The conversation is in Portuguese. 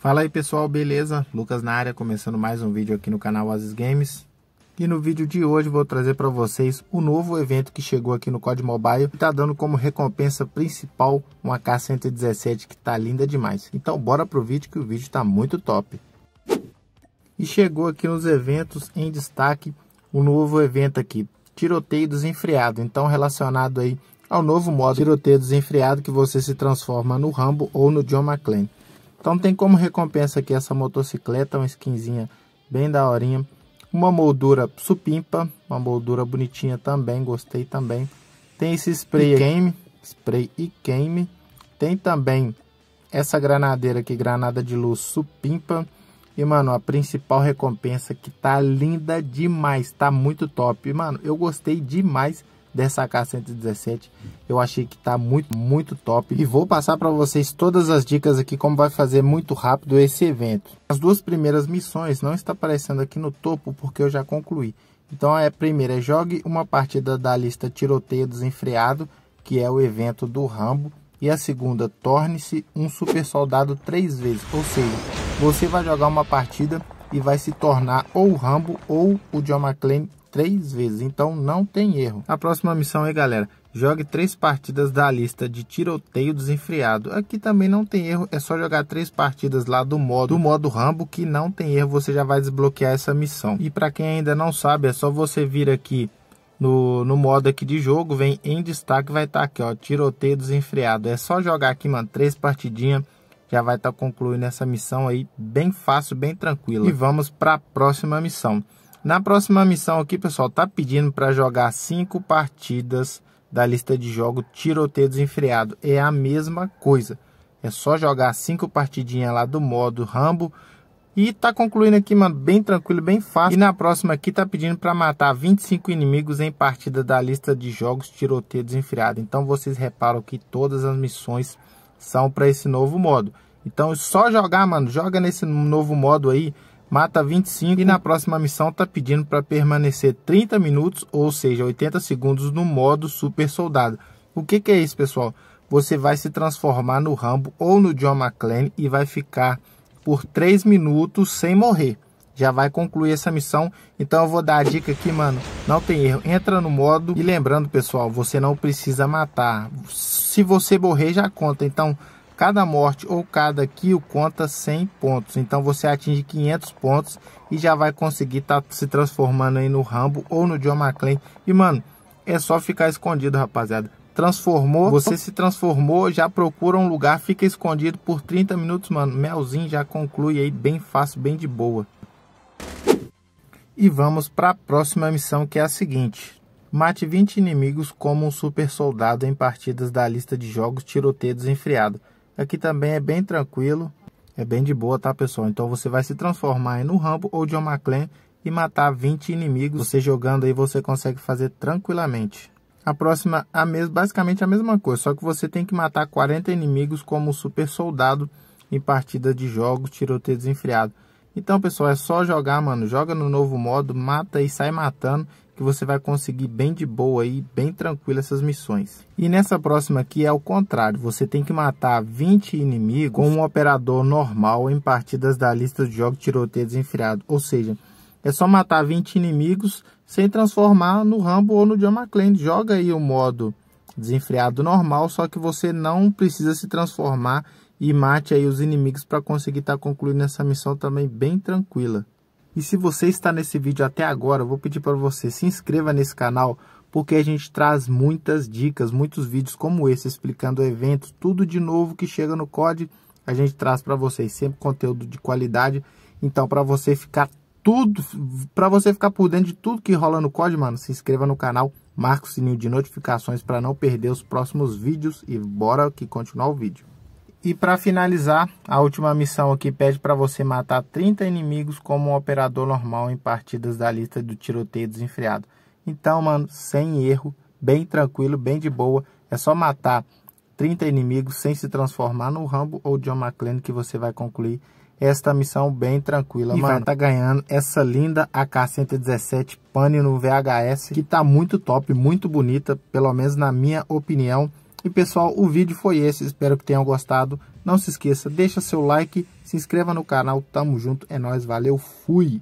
Fala aí pessoal, beleza? Lucas na área, começando mais um vídeo aqui no canal Asis Games. E no vídeo de hoje vou trazer para vocês o novo evento que chegou aqui no COD Mobile e está dando como recompensa principal uma K117 que está linda demais. Então bora pro vídeo que o vídeo está muito top. E chegou aqui nos eventos em destaque o um novo evento aqui, tiroteio desenfreado, então relacionado aí ao novo modo tiroteio desenfreado que você se transforma no Rambo ou no John McClane. Então tem como recompensa aqui essa motocicleta, uma skinzinha bem daorinha. Uma moldura supimpa, uma moldura bonitinha também, gostei também. Tem esse spray game, spray e queime. Tem também essa granadeira aqui, granada de luz supimpa. E, mano, a principal recompensa que tá linda demais, tá muito top. mano, eu gostei demais dessa k 117 Eu achei que tá muito, muito top. E vou passar para vocês todas as dicas aqui como vai fazer muito rápido esse evento. As duas primeiras missões não está aparecendo aqui no topo porque eu já concluí. Então a primeira é jogue uma partida da lista Tiroteio Desenfreado, que é o evento do Rambo. E a segunda, torne-se um super soldado três vezes. Ou seja, você vai jogar uma partida e vai se tornar ou o Rambo ou o John McClane três vezes, então não tem erro. A próxima missão é, galera, jogue três partidas da lista de tiroteio desenfreado. Aqui também não tem erro, é só jogar três partidas lá do modo, do modo Rambo que não tem erro, você já vai desbloquear essa missão. E para quem ainda não sabe, é só você vir aqui no, no modo aqui de jogo, vem em destaque, vai estar tá aqui, ó, tiroteio desenfreado. É só jogar aqui, mano, três partidinhas já vai estar tá concluindo essa missão aí bem fácil, bem tranquilo E vamos para a próxima missão. Na próxima missão aqui, pessoal, tá pedindo para jogar cinco partidas da lista de jogo tiroteio desenfreado. É a mesma coisa. É só jogar cinco partidinhas lá do modo Rambo. E tá concluindo aqui, mano, bem tranquilo, bem fácil. E na próxima aqui tá pedindo para matar 25 inimigos em partida da lista de jogos tiroteio desenfreado. Então vocês reparam que todas as missões são para esse novo modo. Então é só jogar, mano, joga nesse novo modo aí mata 25 e na próxima missão tá pedindo para permanecer 30 minutos, ou seja, 80 segundos no modo super soldado. O que, que é isso, pessoal? Você vai se transformar no Rambo ou no John McClane e vai ficar por 3 minutos sem morrer. Já vai concluir essa missão, então eu vou dar a dica aqui, mano. Não tem erro, entra no modo. E lembrando, pessoal, você não precisa matar. Se você morrer, já conta. Então, Cada morte ou cada kill conta 100 pontos. Então você atinge 500 pontos e já vai conseguir estar tá se transformando aí no Rambo ou no John McClane. E mano, é só ficar escondido, rapaziada. Transformou, você se transformou, já procura um lugar, fica escondido por 30 minutos, mano. Melzinho já conclui aí bem fácil, bem de boa. E vamos para a próxima missão que é a seguinte. Mate 20 inimigos como um super soldado em partidas da lista de jogos Tiroteios Enfriado. Aqui também é bem tranquilo, é bem de boa, tá, pessoal? Então você vai se transformar aí no Rambo ou John McClane e matar 20 inimigos. Você jogando aí, você consegue fazer tranquilamente. A próxima, a mes basicamente a mesma coisa, só que você tem que matar 40 inimigos como super soldado em partidas de jogos, tiroteio desenfreado. Então, pessoal, é só jogar, mano. Joga no novo modo, mata e sai matando que você vai conseguir bem de boa e bem tranquilo essas missões. E nessa próxima aqui é o contrário, você tem que matar 20 inimigos com um operador normal em partidas da lista de jogos tiroteio desenfreado, ou seja, é só matar 20 inimigos sem transformar no Rambo ou no John McClane. Joga aí o modo desenfreado normal, só que você não precisa se transformar e mate aí os inimigos para conseguir estar tá concluindo essa missão também bem tranquila. E se você está nesse vídeo até agora, eu vou pedir para você se inscreva nesse canal, porque a gente traz muitas dicas, muitos vídeos como esse explicando eventos, tudo de novo que chega no COD, a gente traz para vocês sempre conteúdo de qualidade. Então, para você ficar tudo, para você ficar por dentro de tudo que rola no COD, mano, se inscreva no canal, marca o sininho de notificações para não perder os próximos vídeos e bora que continuar o vídeo. E para finalizar, a última missão aqui pede para você matar 30 inimigos como um operador normal em partidas da lista do tiroteio desenfreado. Então, mano, sem erro, bem tranquilo, bem de boa, é só matar 30 inimigos sem se transformar no Rambo ou John McClane que você vai concluir esta missão bem tranquila, e mano. vai tá ganhando essa linda AK-117 Pane no VHS, que tá muito top, muito bonita, pelo menos na minha opinião. E pessoal, o vídeo foi esse, espero que tenham gostado. Não se esqueça, deixa seu like, se inscreva no canal, tamo junto, é nóis, valeu, fui!